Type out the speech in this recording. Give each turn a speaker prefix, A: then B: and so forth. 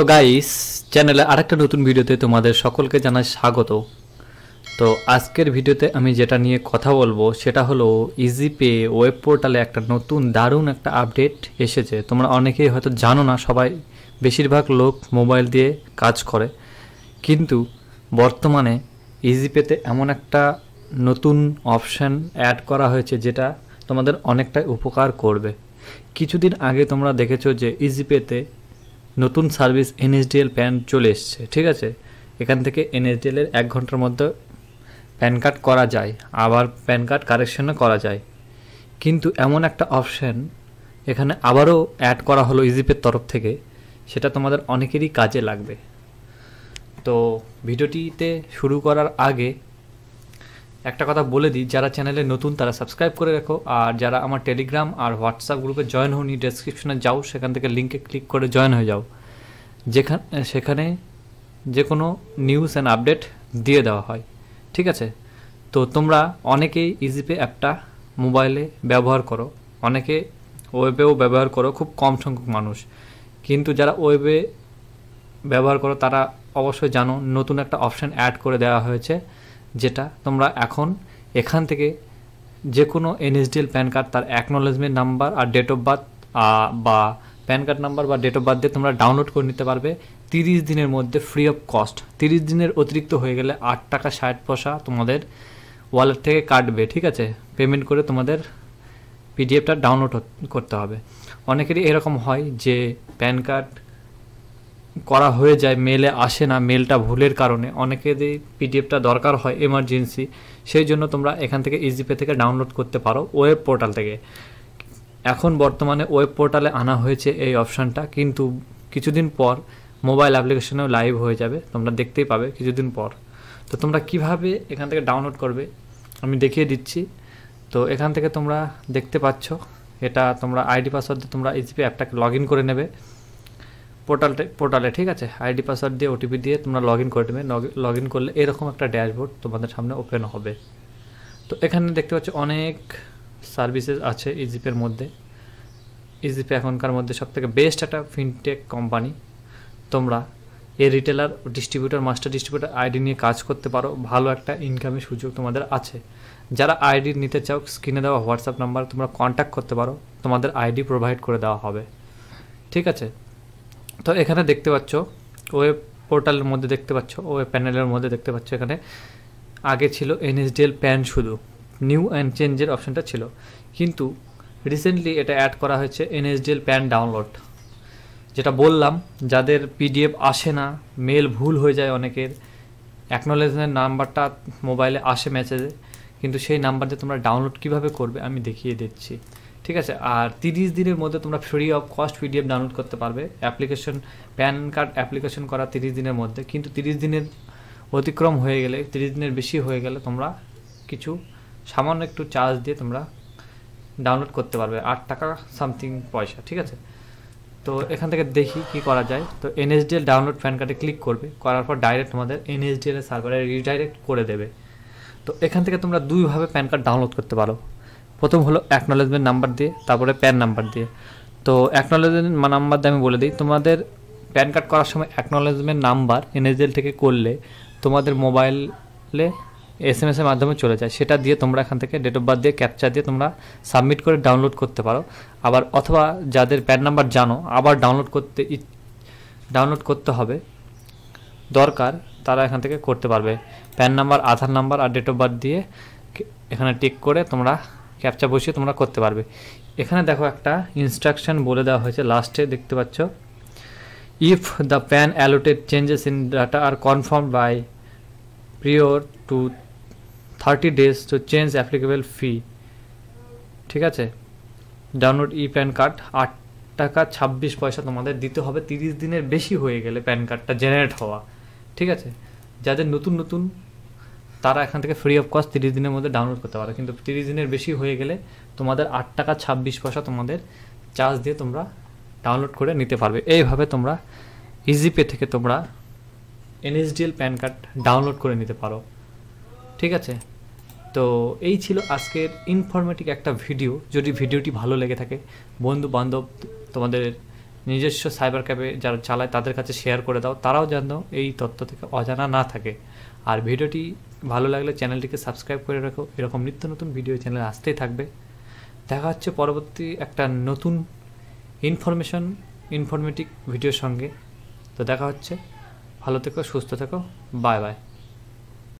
A: তো গাইস চ্যানেলে আরেকটা নতুন ভিডিওতে তোমাদের সকলকে জানাই স্বাগত তো আজকের ভিডিওতে আমি যেটা নিয়ে কথা বলবো সেটা হলো ইজি পে ওয়েব পোর্টালে একটা নতুন দারুণ একটা আপডেট এসেছে তোমরা অনেকেই হয়তো জানো না সবাই বেশিরভাগ লোক মোবাইল দিয়ে কাজ করে কিন্তু বর্তমানে ইজিপেতে এমন একটা নতুন অপশান অ্যাড করা হয়েছে যেটা তোমাদের অনেকটাই উপকার করবে কিছুদিন আগে তোমরা দেখেছো যে ইজিপেতে নতুন সার্ভিস এনএসডিএল প্যান চলে এসছে ঠিক আছে এখান থেকে এনএসডিএলের এক ঘন্টার মধ্যে প্যান কার্ড করা যায় আবার প্যান কার্ড কারেকশনও করা যায় কিন্তু এমন একটা অপশান এখানে আবারও অ্যাড করা হলো ইজিপের তরফ থেকে সেটা তোমাদের অনেকেরই কাজে লাগবে তো ভিডিওটিতে শুরু করার আগে একটা কথা বলে দিই যারা চ্যানেলে নতুন তারা সাবস্ক্রাইব করে রাখো আর যারা আমার টেলিগ্রাম আর হোয়াটসঅ্যাপ গ্রুপে জয়েন হওনি ডেসক্রিপশনে যাও সেখান থেকে লিঙ্কে ক্লিক করে জয়েন হয়ে যাও যেখানে সেখানে যে কোনো নিউজ অ্যান্ড আপডেট দিয়ে দেওয়া হয় ঠিক আছে তো তোমরা অনেকেই ইজিপে অ্যাপটা মোবাইলে ব্যবহার করো অনেকে ওয়েবেও ব্যবহার করো খুব কম সংখ্যক মানুষ কিন্তু যারা ওয়েবে ব্যবহার করো তারা অবশ্যই জানো নতুন একটা অপশান অ্যাড করে দেওয়া হয়েছে যেটা তোমরা এখন এখান থেকে যে কোনো এনএসডিএল প্যান কার্ড তার অ্যাকনোলেজমেন্ট নাম্বার আর ডেট অফ বার্থ বা প্যান কার্ড নাম্বার বা ডেট অফ বার্থ দিয়ে তোমরা ডাউনলোড করে নিতে পারবে তিরিশ দিনের মধ্যে ফ্রি অফ কস্ট তিরিশ দিনের অতিরিক্ত হয়ে গেলে আট টাকা ষাট পয়সা তোমাদের ওয়ালেট থেকে কাটবে ঠিক আছে পেমেন্ট করে তোমাদের পিডিএফটা ডাউনলোড করতে হবে অনেকেরই এরকম হয় যে প্যান কার্ড করা হয়ে যায় মেলে আসে না মেলটা ভুলের কারণে অনেকেরই পিডিএফটা দরকার হয় এমার্জেন্সি সেই জন্য তোমরা এখান থেকে ইজিপে থেকে ডাউনলোড করতে পারো ওয়েব পোর্টাল থেকে এখন বর্তমানে ওয়েব পোর্টালে আনা হয়েছে এই অপশানটা কিন্তু কিছুদিন পর মোবাইল অ্যাপ্লিকেশনেও লাইভ হয়ে যাবে তোমরা দেখতেই পাবে কিছুদিন পর তো তোমরা কিভাবে এখান থেকে ডাউনলোড করবে আমি দেখিয়ে দিচ্ছি তো এখান থেকে তোমরা দেখতে পাচ্ছ এটা তোমরা আইডি পাসওয়ার্ড দিয়ে তোমরা ইজিপি অ্যাপটাকে লগ করে নেবে পোর্টালটে পোর্টালে ঠিক আছে আইডি পাসওয়ার্ড দিয়ে ওটিপি দিয়ে তোমরা লগ ইন করে নেবে লগ ইন করলে এরকম একটা ড্যাশবোর্ড তোমাদের সামনে ওপেন হবে তো এখানে দেখতে পাচ্ছ অনেক সার্ভিসেস আছে ইজিপের মধ্যে ইজিপে এখনকার মধ্যে সব থেকে বেস্ট একটা ফিনটেক কোম্পানি তোমরা এই retailer distributor master distributor ID নিয়ে কাজ করতে পারো ভালো একটা ইনকামের সুযোগ তোমাদের আছে যারা আইডি নিতে চাও স্ক্রিনে দেওয়া হোয়াটসঅ্যাপ নাম্বার তোমরা কন্ট্যাক্ট করতে পারো তোমাদের আইডি প্রোভাইড করে দেওয়া হবে ঠিক আছে তো এখানে দেখতে পাচ্ছ ওয়েব পোর্টালের মধ্যে দেখতে পাচ্ছ ওয়েব প্যানেলের মধ্যে দেখতে পাচ্ছ এখানে আগে ছিল এনএসডিএল প্যান শুধু নিউ অ্যান্ড চেঞ্জের অপশনটা ছিল কিন্তু রিসেন্টলি এটা অ্যাড করা হয়েছে এনএসডিএল প্যান ডাউনলোড যেটা বললাম যাদের পিডিএফ আসে না মেল ভুল হয়ে যায় অনেকের অ্যাকনোলেজমেন্ট নাম্বারটা মোবাইলে আসে মেসেজে কিন্তু সেই নাম্বার দিয়ে তোমরা ডাউনলোড কীভাবে করবে আমি দেখিয়ে দিচ্ছি ঠিক আছে আর তিরিশ দিনের মধ্যে তোমরা free of cost PDF download করতে পারবে অ্যাপ্লিকেশন প্যান কার্ড অ্যাপ্লিকেশন করা তিরিশ দিনের মধ্যে কিন্তু তিরিশ দিনের অতিক্রম হয়ে গেলে তিরিশ দিনের বেশি হয়ে গেলে তোমরা কিছু সামান্য একটু চার্জ দিয়ে তোমরা ডাউনলোড করতে পারবে আট টাকা সামথিং পয়সা ঠিক আছে তো এখান থেকে দেখি কি করা যায় তো এনএসডিএল ডাউনলোড প্যান কার্ডে ক্লিক করবে করার পর ডাইরেক্ট তোমাদের এনএসডিএল সার্ভারে রিডাইরেক্ট করে দেবে তো এখান থেকে তোমরা দুইভাবে প্যান কার্ড ডাউনলোড করতে পারো প্রথম হলো অ্যাকনোলেজমেন্ট নাম্বার দিয়ে তারপরে প্যান নাম্বার দিয়ে তো অ্যাকনোলেজমেন্ট নাম্বার দিয়ে আমি বলে দিই তোমাদের প্যান কার্ড করার সময় অ্যাকনোলেজমেন্ট নাম্বার এনএসএল থেকে করলে তোমাদের মোবাইলে এস এম এসের মাধ্যমে চলে যায় সেটা দিয়ে তোমরা এখান থেকে ডেট অফ বার্থ দিয়ে ক্যাপচার দিয়ে তোমরা সাবমিট করে ডাউনলোড করতে পারো আবার অথবা যাদের প্যান নাম্বার জানো আবার ডাউনলোড করতে ডাউনলোড করতে হবে দরকার তারা এখান থেকে করতে পারবে প্যান নাম্বার আধার নাম্বার আর ডেট অফ বার্থ দিয়ে এখানে টিক করে তোমরা ক্যাপচা বসিয়ে তোমরা করতে পারবে এখানে দেখো একটা ইনস্ট্রাকশন বলে দেওয়া হয়েছে লাস্টে দেখতে পাচ্ছ if the PAN allotted changes in data are confirm by prior to thirty days to change applicable fee ঠিক আছে ডাউনলোড ই প্যান কার্ড আট টাকা ছাব্বিশ পয়সা তোমাদের দিতে হবে তিরিশ দিনের বেশি হয়ে গেলে প্যান কার্ডটা জেনারেট হওয়া ঠিক আছে যাদের নতুন নতুন তারা এখান থেকে ফ্রি অফ কস্ট তিরিশ দিনের মধ্যে ডাউনলোড করতে পারো কিন্তু তিরিশ দিনের বেশি হয়ে গেলে তোমাদের আট টাকা ছাব্বিশ পয়সা তোমাদের চার্জ দিয়ে তোমরা ডাউনলোড করে নিতে পারবে এইভাবে তোমরা ইজিপে থেকে তোমরা এনএসডিএল প্যান কার্ড ডাউনলোড করে নিতে পারো ঠিক আছে তো এই ছিল আজকের ইনফরমেটিক একটা ভিডিও যদি ভিডিওটি ভালো লেগে থাকে বন্ধু বান্ধব তোমাদের নিজস্ব সাইবার ক্যাবে যারা চালায় তাদের কাছে শেয়ার করে দাও তারাও যেন এই তথ্য থেকে অজানা না থাকে আর ভিডিওটি ভালো লাগলে চ্যানেলটিকে সাবস্ক্রাইব করে রাখো এরকম নিত্য নতুন ভিডিও চ্যানেল আসতেই থাকবে দেখা হচ্ছে পরবর্তী একটা নতুন ইনফরমেশন ইনফরমেটিভ ভিডিওর সঙ্গে তো দেখা হচ্ছে ভালো থেকো সুস্থ থেকো বাই বাই